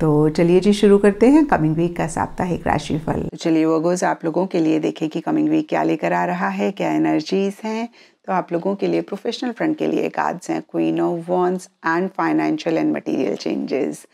तो चलिए जी शुरू करते हैं कमिंग वीक का साप्ताहिक राशिफल चलिए वर्गोज आप लोगों के लिए देखें कि कमिंग वीक क्या लेकर आ रहा है क्या एनर्जीज हैं तो आप लोगों के लिए प्रोफेशनल फ्रंट के लिए कार्ड्स हैं queen of wands and financial and material changes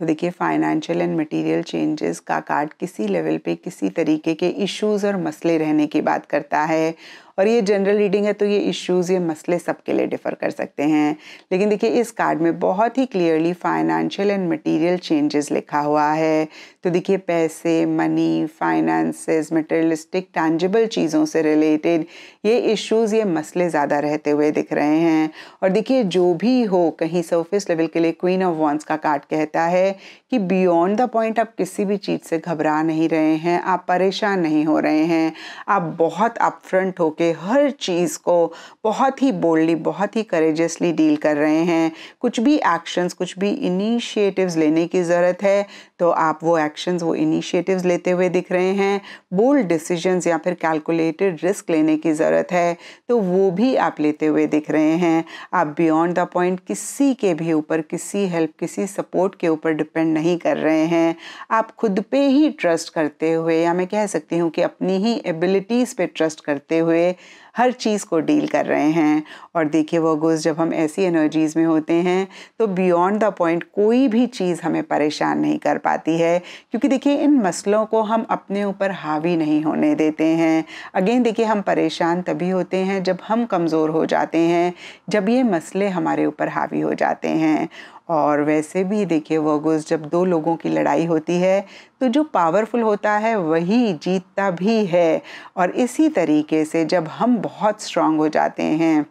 तो देखिए फाइनेंशियल एंड मटेरियल चेंजेस का कार्ड किसी लेवल पे किसी तरीके के इश्यूज और मसले रहने की बात करता है और ये जनरल रीडिंग है तो ये इश्यूज़ ये मसले सबके लिए डिफ़र कर सकते हैं लेकिन देखिए इस कार्ड में बहुत ही clearly financial and material changes लिखा हुआ है तो देखिए पैसे मनी फाइनेंसेस मटेरियलिस्टिक टैंजिबल चीज़ों से रिलेटेड ये इश्यूज़ ये मसले ज़्यादा रहते हुए दिख रहे हैं और देखिए जो भी हो कहीं सर्फिस लेवल के लिए क्वीन ऑफ वॉन्स का कार्ड कहता है कि बियॉन्ड द पॉइंट आप किसी भी चीज़ से घबरा नहीं रहे हैं आप परेशान नहीं हो रहे हैं आप बहुत अपफ्रंट होकर के हर चीज़ को बहुत ही बोल्डली बहुत ही करेजसली डील कर रहे हैं कुछ भी एक्शंस कुछ भी इनिशिएटिव्स लेने की ज़रूरत है तो आप वो एक्शंस वो इनिशिएटिव्स लेते हुए दिख रहे हैं बोल्ड डिसीजंस या फिर कैलकुलेटेड रिस्क लेने की ज़रूरत है तो वो भी आप लेते हुए दिख रहे हैं आप बियॉन्ड द पॉइंट किसी के भी ऊपर किसी हेल्प किसी सपोर्ट के ऊपर डिपेंड नहीं कर रहे हैं आप खुद पे ही ट्रस्ट करते हुए या मैं कह सकती हूँ कि अपनी ही एबिलिटीज़ पे ट्रस्ट करते हुए हर चीज़ को डील कर रहे हैं और देखिए वो गोज जब हम ऐसी एनर्जीज़ में होते हैं तो बियॉन्ड द पॉइंट कोई भी चीज़ हमें परेशान नहीं कर पाती है क्योंकि देखिए इन मसलों को हम अपने ऊपर हावी नहीं होने देते हैं अगेन देखिए हम परेशान तभी होते हैं जब हम कमज़ोर हो जाते हैं जब ये मसले हमारे ऊपर हावी हो जाते हैं और वैसे भी देखिए वर्गोस जब दो लोगों की लड़ाई होती है तो जो पावरफुल होता है वही जीतता भी है और इसी तरीके से जब हम बहुत स्ट्रांग हो जाते हैं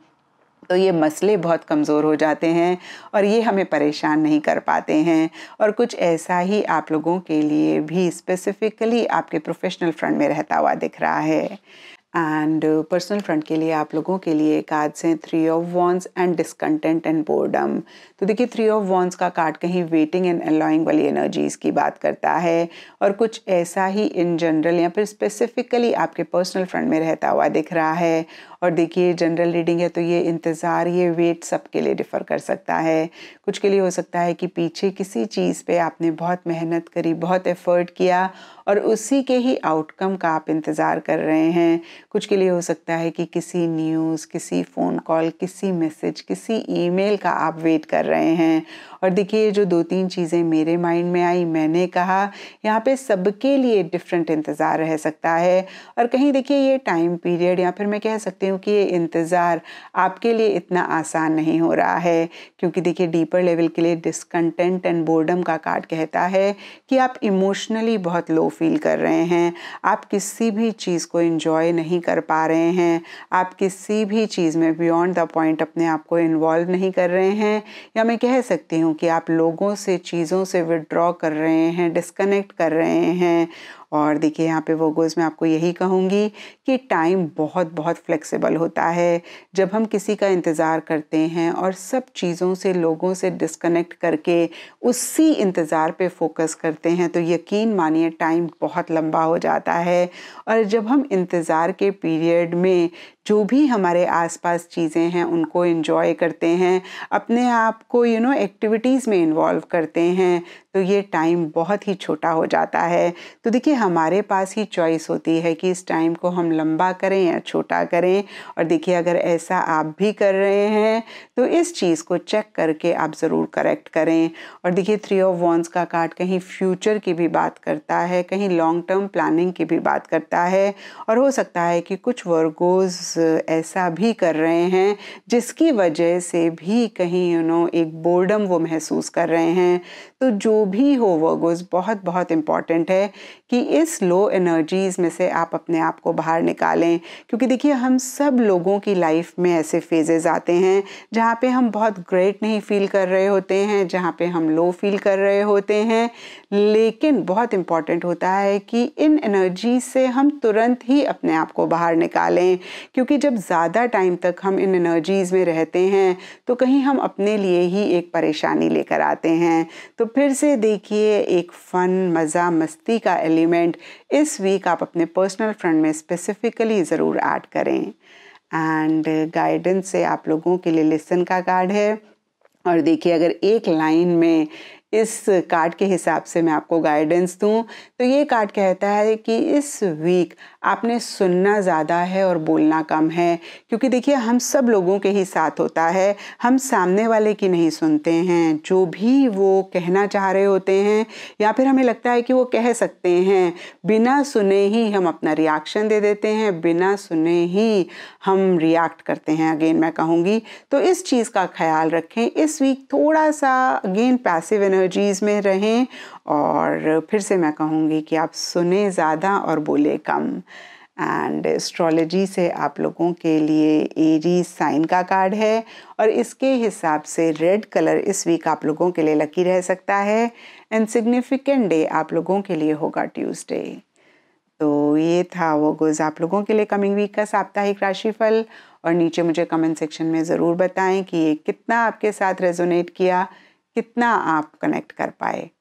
तो ये मसले बहुत कमज़ोर हो जाते हैं और ये हमें परेशान नहीं कर पाते हैं और कुछ ऐसा ही आप लोगों के लिए भी स्पेसिफ़िकली आपके प्रोफेशनल फ्रंट में रहता हुआ दिख रहा है एंड पर्सनल फ्रंट के लिए आप लोगों के लिए कार्ड्स हैं three of wands and discontent and boredom तो देखिए थ्री ऑफ वॉन्स का कार्ड कहीं वेटिंग एंड अलॉइंग वाली एनर्जीज़ की बात करता है और कुछ ऐसा ही इन जनरल या फिर स्पेसिफिकली आपके पर्सनल फ्रंट में रहता हुआ दिख रहा है और देखिए जनरल रीडिंग है तो ये इंतज़ार ये वेट सबके लिए डिफ़र कर सकता है कुछ के लिए हो सकता है कि पीछे किसी चीज़ पे आपने बहुत मेहनत करी बहुत एफ़र्ट किया और उसी के ही आउटकम का आप इंतज़ार कर रहे हैं कुछ के लिए हो सकता है कि किसी न्यूज़ किसी फ़ोन कॉल किसी मैसेज किसी ईमेल का आप वेट कर रहे हैं और देखिए जो दो तीन चीज़ें मेरे माइंड में आई मैंने कहा यहाँ पे सबके लिए डिफरेंट इंतज़ार रह सकता है और कहीं देखिए ये टाइम पीरियड या फिर मैं कह सकती हूँ क्योंकि ये इंतज़ार आपके लिए इतना आसान नहीं हो रहा है क्योंकि देखिए डीपर लेवल के लिए डिसकंटेंट एंड बोर्डम का कार्ड कहता है कि आप इमोशनली बहुत लो फील कर रहे हैं आप किसी भी चीज़ को इन्जॉय नहीं कर पा रहे हैं आप किसी भी चीज़ में बियॉन्ड द पॉइंट अपने आप को इन्वॉल्व नहीं कर रहे हैं या मैं कह सकती हूँ कि आप लोगों से चीज़ों से विड्रॉ कर रहे हैं डिस्कनेक्ट कर रहे हैं और देखिए यहाँ पे वोगोज़ में आपको यही कहूँगी कि टाइम बहुत बहुत फ्लेक्सिबल होता है जब हम किसी का इंतज़ार करते हैं और सब चीज़ों से लोगों से डिस्कनेक्ट करके उसी इंतज़ार पे फोकस करते हैं तो यकीन मानिए टाइम बहुत लंबा हो जाता है और जब हम इंतज़ार के पीरियड में जो भी हमारे आसपास चीज़ें हैं उनको इन्जॉय करते हैं अपने आप को यू नो एक्टिविटीज़ में इन्वॉल्व करते हैं तो ये टाइम बहुत ही छोटा हो जाता है तो देखिए हमारे पास ही चॉइस होती है कि इस टाइम को हम लंबा करें या छोटा करें और देखिए अगर ऐसा आप भी कर रहे हैं तो इस चीज़ को चेक करके आप ज़रूर करेक्ट करें और देखिए थ्री ऑफ वॉन्स का कार्ड कहीं फ्यूचर की भी बात करता है कहीं लॉन्ग टर्म प्लानिंग की भी बात करता है और हो सकता है कि कुछ वर्गोज ऐसा भी कर रहे हैं जिसकी वजह से भी कहीं यू you नो know, एक बोर्डम वो महसूस कर रहे हैं तो जो भी हो वर्गोज बहुत बहुत इम्पॉर्टेंट है कि इस लो एनर्जीज़ में से आप अपने आप को बाहर निकालें क्योंकि देखिए हम सब लोगों की लाइफ में ऐसे फेजेज़ आते हैं जहाँ पे हम बहुत ग्रेट नहीं फील कर रहे होते हैं जहाँ पे हम लो फील कर रहे होते हैं लेकिन बहुत इम्पॉर्टेंट होता है कि इन एनर्जी से हम तुरंत ही अपने आप को बाहर निकालें क्योंकि जब ज़्यादा टाइम तक हम इन एनर्जीज़ में रहते हैं तो कहीं हम अपने लिए ही एक परेशानी लेकर आते हैं तो फिर से देखिए एक फ़न मज़ा मस्ती का एलिमेंट इवेंट इस वीक आप अपने पर्सनल फ्रेंड में स्पेसिफिकली ज़रूर ऐड करें एंड गाइडेंस से आप लोगों के लिए लेसन का कार्ड है और देखिए अगर एक लाइन में इस कार्ड के हिसाब से मैं आपको गाइडेंस दूं तो ये कार्ड कहता है कि इस वीक आपने सुनना ज़्यादा है और बोलना कम है क्योंकि देखिए हम सब लोगों के ही साथ होता है हम सामने वाले की नहीं सुनते हैं जो भी वो कहना चाह रहे होते हैं या फिर हमें लगता है कि वो कह सकते हैं बिना सुने ही हम अपना रिएक्शन दे देते हैं बिना सुने ही हम रिएक्ट करते हैं अगेन मैं कहूँगी तो इस चीज़ का ख्याल रखें इस वीक थोड़ा सा अगेन पैसिव एनर्जीज़ में रहें और फिर से मैं कहूँगी कि आप सुने ज़्यादा और बोले कम एंड एस्ट्रोलॉजी से आप लोगों के लिए एरी साइन का कार्ड है और इसके हिसाब से रेड कलर इस वीक आप लोगों के लिए लकी रह सकता है एंड सिग्निफिकेंट डे आप लोगों के लिए होगा ट्यूसडे तो ये था वो गुज आप लोगों के लिए कमिंग वीक का साप्ताहिक राशिफल और नीचे मुझे कमेंट सेक्शन में ज़रूर बताएं कि ये कितना आपके साथ रेजोनेट किया कितना आप कनेक्ट कर पाए